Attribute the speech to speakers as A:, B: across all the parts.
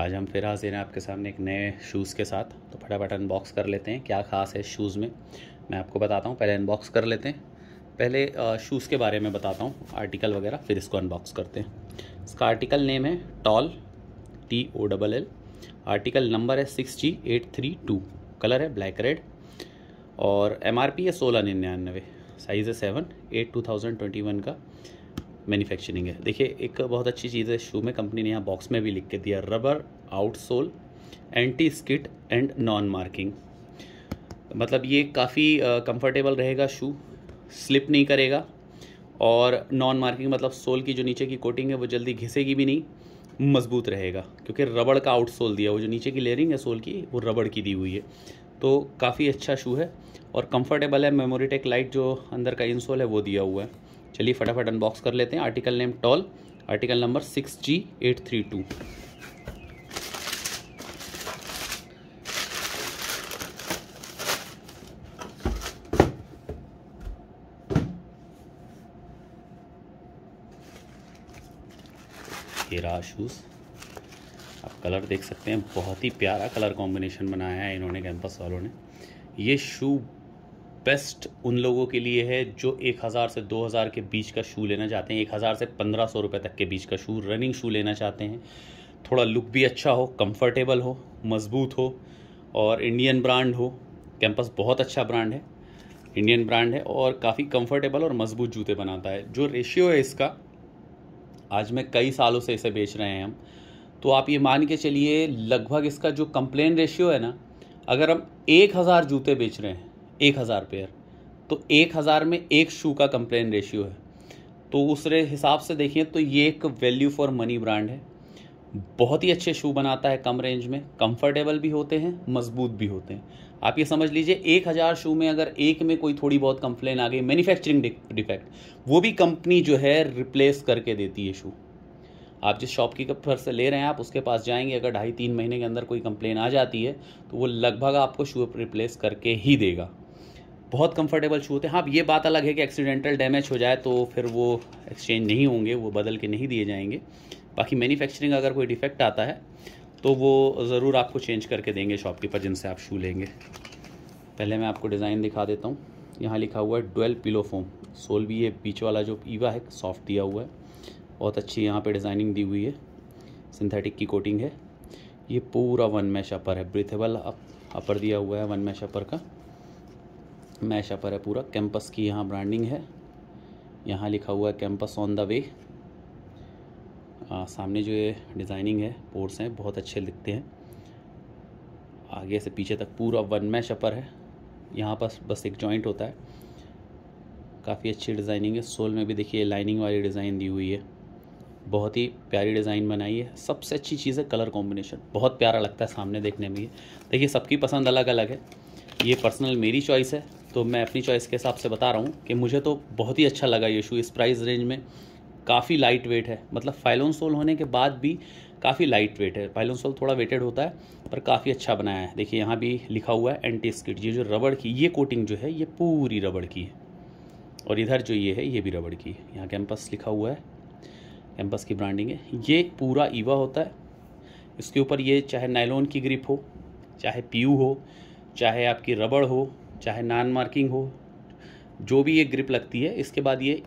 A: आज हम फिर हाजिर हैं आपके सामने एक नए शूज़ के साथ तो फटाफट अनबॉक्स कर लेते हैं क्या खास है शूज़ में मैं आपको बताता हूँ पहले अनबॉक्स कर लेते हैं पहले शूज़ के बारे में बताता हूँ आर्टिकल वगैरह फिर इसको अनबॉक्स करते हैं इसका आर्टिकल नेम है toll T O double L article number है six G eight three two colour है ब्लैक रेड और एम आर पी है सोलह निन्यानवे साइज़ है seven eight two thousand twenty one का मैन्युफैक्चरिंग है देखिए एक बहुत अच्छी चीज़ है शू में कंपनी ने यहाँ बॉक्स में भी लिख के दिया rubber outsole anti skid and non marking मतलब ये काफ़ी कंफर्टेबल रहेगा शू स्लिप नहीं करेगा और नॉन मार्किंग मतलब सोल की जो नीचे की कोटिंग है वो जल्दी घिसेगी भी नहीं मजबूत रहेगा क्योंकि रबड़ का आउट सोल दिया वो जो नीचे की लेयरिंग है सोल की वो रबड़ की दी हुई है तो काफ़ी अच्छा शू है और कंफर्टेबल है मेमोरी टेक लाइट जो अंदर का इंसोल है वो दिया हुआ है चलिए फटाफट अनबॉक्स कर लेते हैं article name toll article number six G eight three two shoes आप कलर देख सकते हैं बहुत ही प्यारा कलर कॉम्बिनेशन बनाया है इन्होंने कैंपस वालों ने ये शू बेस्ट उन लोगों के लिए है जो एक हज़ार से दो हज़ार के बीच का शू लेना चाहते हैं एक हज़ार से पंद्रह सौ रुपये तक के बीच का शू रनिंग शू लेना चाहते हैं थोड़ा लुक भी अच्छा हो कंफर्टेबल हो मज़बूत हो और इंडियन ब्रांड हो कैंपस बहुत अच्छा ब्रांड है इंडियन ब्रांड है और काफ़ी कंफर्टेबल और मज़बूत जूते बनाता है जो रेशियो है इसका आज मैं कई सालों से इसे बेच रहे हैं हम तो आप ये मान के चलिए लगभग इसका जो कंप्लेन रेशियो है ना अगर हम एक हज़ार जूते बेच रहे हैं एक हज़ार पेयर तो एक हज़ार में एक शू का कंप्लेन रेशियो है तो उस हिसाब से देखिए तो ये एक वैल्यू फॉर मनी ब्रांड है बहुत ही अच्छे शू बनाता है कम रेंज में कंफर्टेबल भी होते हैं मजबूत भी होते हैं आप ये समझ लीजिए एक हज़ार शू में अगर एक में कोई थोड़ी बहुत कंप्लेन आ गई मैन्युफैक्चरिंग डिफेक्ट वो भी कंपनी जो है रिप्लेस करके देती है शू आप जिस शॉप की पर से ले रहे हैं आप उसके पास जाएंगे अगर ढाई तीन महीने के अंदर कोई कंप्लेन आ जाती है तो वो लगभग आपको शू रिप्लेस करके ही देगा बहुत कंफर्टेबल शू होते हैं हाँ ये बात अलग है कि एक्सीडेंटल डैमेज हो जाए तो फिर वो एक्सचेंज नहीं होंगे वो बदल के नहीं दिए जाएंगे बाकी मैन्युफैक्चरिंग अगर कोई डिफेक्ट आता है तो वो ज़रूर आपको चेंज करके देंगे शॉपकीपर जिनसे आप शू लेंगे पहले मैं आपको डिज़ाइन दिखा देता हूँ यहाँ लिखा हुआ है डोल पिलो फोम सोल भी ये बीच वाला जो ईवा है सॉफ्ट दिया हुआ है बहुत अच्छी यहाँ पर डिज़ाइनिंग दी हुई है सिंथेटिक की कोटिंग है ये पूरा वन मैश अपर है ब्रिथेबल अपर दिया हुआ है वन मैश अपर का मैश अपर है पूरा कैंपस की यहाँ ब्रांडिंग है यहाँ लिखा हुआ है कैंपस ऑन द वे सामने जो ये डिज़ाइनिंग है पोर्स हैं बहुत अच्छे दिखते हैं आगे से पीछे तक पूरा वन मैश अपर है यहाँ पर बस एक जॉइंट होता है काफ़ी अच्छी डिज़ाइनिंग है सोल में भी देखिए लाइनिंग वाली डिज़ाइन दी हुई है बहुत ही प्यारी डिज़ाइन बनाई है सबसे अच्छी चीज़ है कलर कॉम्बिनेशन बहुत प्यारा लगता है सामने देखने में ये देखिए सबकी पसंद अलग अलग है ये पर्सनल मेरी चॉइस है तो मैं अपनी चॉइस के हिसाब से बता रहा हूँ कि मुझे तो बहुत ही अच्छा लगा ये शू इस प्राइस रेंज में काफ़ी लाइट वेट है मतलब फाइलोन सोल होने के बाद भी काफ़ी लाइट वेट है फाइलोन सोल थोड़ा वेटेड होता है पर काफ़ी अच्छा बनाया है देखिए यहाँ भी लिखा हुआ है एंटी स्किट ये जो रबड़ की ये कोटिंग जो है ये पूरी रबड़ की है और इधर जो ये है ये भी रबड़ की है यहाँ कैंपस लिखा हुआ है कैंपस की ब्रांडिंग है ये पूरा ईवा होता है इसके ऊपर ये चाहे नायलोन की ग्रिप हो चाहे पीयू हो चाहे आपकी रबड़ हो चाहे नॉन मार्किंग हो जो भी ये ग्रिप लगती है इसके बाद ये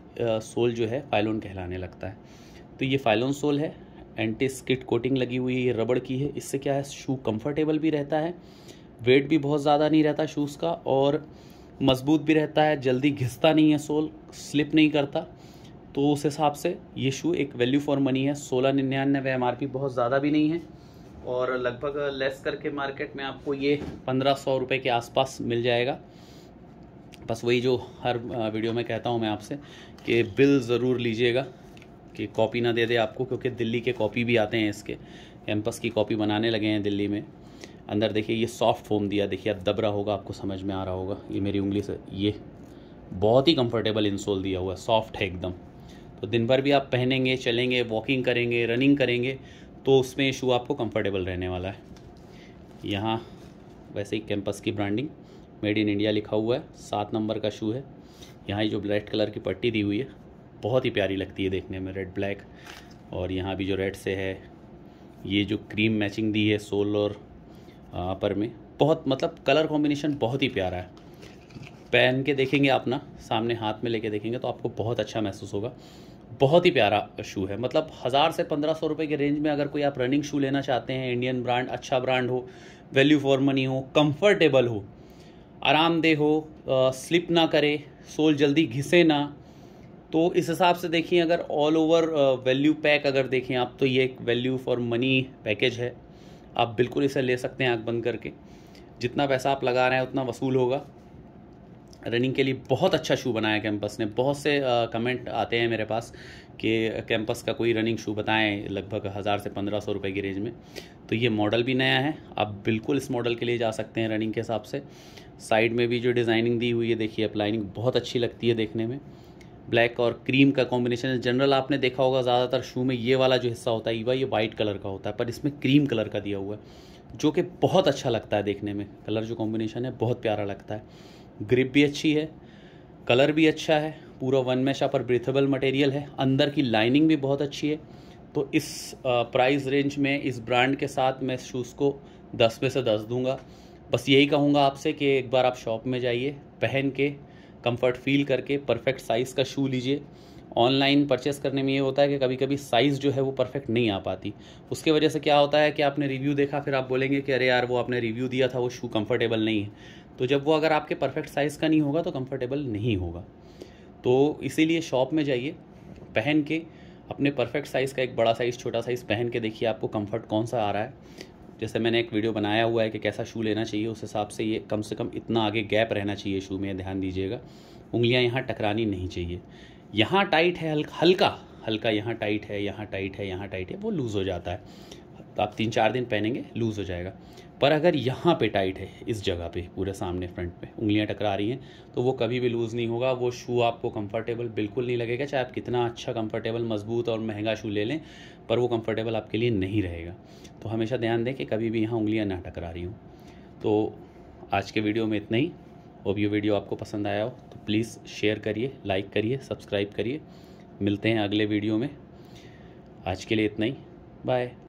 A: सोल जो है फाइलोन कहलाने लगता है तो ये फाइलोन सोल है एंटी स्किट कोटिंग लगी हुई है ये रबड़ की है इससे क्या है शू कंफर्टेबल भी रहता है वेट भी बहुत ज़्यादा नहीं रहता शूज़ का और मजबूत भी रहता है जल्दी घिसता नहीं है सोल स्लिप नहीं करता तो उस हिसाब से ये शू एक वैल्यू फॉर मनी है सोलह निन्यानवे एम बहुत ज़्यादा भी नहीं है और लगभग लेस करके मार्केट में आपको ये पंद्रह सौ रुपये के आसपास मिल जाएगा बस वही जो हर वीडियो में कहता हूँ मैं आपसे कि बिल ज़रूर लीजिएगा कि कॉपी ना दे दे आपको क्योंकि दिल्ली के कॉपी भी आते हैं इसके कैंपस की कॉपी बनाने लगे हैं दिल्ली में अंदर देखिए ये सॉफ्ट फोम दिया देखिए अब दब रहा होगा आपको समझ में आ रहा होगा ये मेरी उंगली से ये बहुत ही कंफर्टेबल इंसोल दिया हुआ है सॉफ्ट है एकदम तो दिन भर भी आप पहनेंगे चलेंगे वॉकिंग करेंगे रनिंग करेंगे तो उसमें शू आपको कंफर्टेबल रहने वाला है यहाँ वैसे ही कैंपस की ब्रांडिंग मेड इन इंडिया लिखा हुआ है सात नंबर का शू है यहाँ जो रेड कलर की पट्टी दी हुई है बहुत ही प्यारी लगती है देखने में रेड ब्लैक और यहाँ भी जो रेड से है ये जो क्रीम मैचिंग दी है सोल और अपर में बहुत मतलब कलर कॉम्बिनेशन बहुत ही प्यारा है पहन के देखेंगे आप ना सामने हाथ में लेके देखेंगे तो आपको बहुत अच्छा महसूस होगा बहुत ही प्यारा शू है मतलब हज़ार से पंद्रह सौ रुपये के रेंज में अगर कोई आप रनिंग शू लेना चाहते हैं इंडियन ब्रांड अच्छा ब्रांड हो वैल्यू फॉर मनी हो कम्फर्टेबल हो आरामदेह हो स्लिप ना करे सोल जल्दी घिसे ना तो इस हिसाब से देखिए अगर ऑल ओवर वैल्यू पैक अगर देखें आप तो ये एक वैल्यू फॉर मनी पैकेज है आप बिल्कुल इसे ले सकते हैं आँख बंद करके जितना पैसा आप लगा रहे हैं उतना वसूल होगा रनिंग के लिए बहुत अच्छा शू बनाया कैंपस ने बहुत से कमेंट आते हैं मेरे पास कि कैंपस का कोई रनिंग शू बताएं लगभग हज़ार से पंद्रह सौ रुपये की रेंज में तो ये मॉडल भी नया है आप बिल्कुल इस मॉडल के लिए जा सकते हैं रनिंग के हिसाब से साइड में भी जो डिज़ाइनिंग दी हुई है देखिए अपलाइनिंग बहुत अच्छी लगती है देखने में ब्लैक और क्रीम का कॉम्बिनेशन जनरल आपने देखा होगा ज़्यादातर शू में ये वाला जो हिस्सा होता है ईवा ये वाइट कलर का होता है पर इसमें क्रीम कलर का दिया हुआ है जो कि बहुत अच्छा लगता है देखने में कलर जो कॉम्बिनेशन है बहुत प्यारा लगता है ग्रिप भी अच्छी है कलर भी अच्छा है पूरा वन मैश पर ब्रीथेबल मटेरियल है अंदर की लाइनिंग भी बहुत अच्छी है तो इस प्राइस रेंज में इस ब्रांड के साथ मैं इस शूज़ को दस में से दस दूंगा बस यही कहूँगा आपसे कि एक बार आप शॉप में जाइए पहन के कंफर्ट फील करके परफेक्ट साइज़ का शू लीजिए ऑनलाइन परचेस करने में ये होता है कि कभी कभी साइज़ जो है वो परफेक्ट नहीं आ पाती उसके वजह से क्या होता है कि आपने रिव्यू देखा फिर आप बोलेंगे कि अरे यार वो आपने रिव्यू दिया था वो शू कम्फ़र्टेबल नहीं है तो जब वो अगर आपके परफेक्ट साइज़ का नहीं होगा तो कम्फ़र्टेबल नहीं होगा तो इसीलिए शॉप में जाइए पहन के अपने परफेक्ट साइज़ का एक बड़ा साइज़ छोटा साइज़ पहन के देखिए आपको कम्फर्ट कौन सा आ रहा है जैसे मैंने एक वीडियो बनाया हुआ है कि कैसा शू लेना चाहिए उस हिसाब से ये कम से कम इतना आगे गैप रहना चाहिए शू में ध्यान दीजिएगा उंगलियां यहाँ टकरानी नहीं चाहिए यहाँ टाइट है हल्का हल्का हल्का यहाँ टाइट है यहाँ टाइट है यहाँ टाइट है वो लूज़ हो जाता है तो आप तीन चार दिन पहनेंगे लूज़ हो जाएगा पर अगर यहाँ पे टाइट है इस जगह पे पूरे सामने फ्रंट पे उंगलियाँ टकरा रही हैं तो वो कभी भी लूज़ नहीं होगा वो शू आपको कंफर्टेबल बिल्कुल नहीं लगेगा चाहे आप कितना अच्छा कंफर्टेबल मजबूत और महंगा शू ले लें पर वो कंफर्टेबल आपके लिए नहीं रहेगा तो हमेशा ध्यान दें कि कभी भी यहाँ उंगलियाँ ना टकरा रही हूँ तो आज के वीडियो में इतना ही होप ये वीडियो आपको पसंद आया हो प्लीज़ शेयर करिए लाइक करिए सब्सक्राइब करिए मिलते हैं अगले वीडियो में आज के लिए इतना ही बाय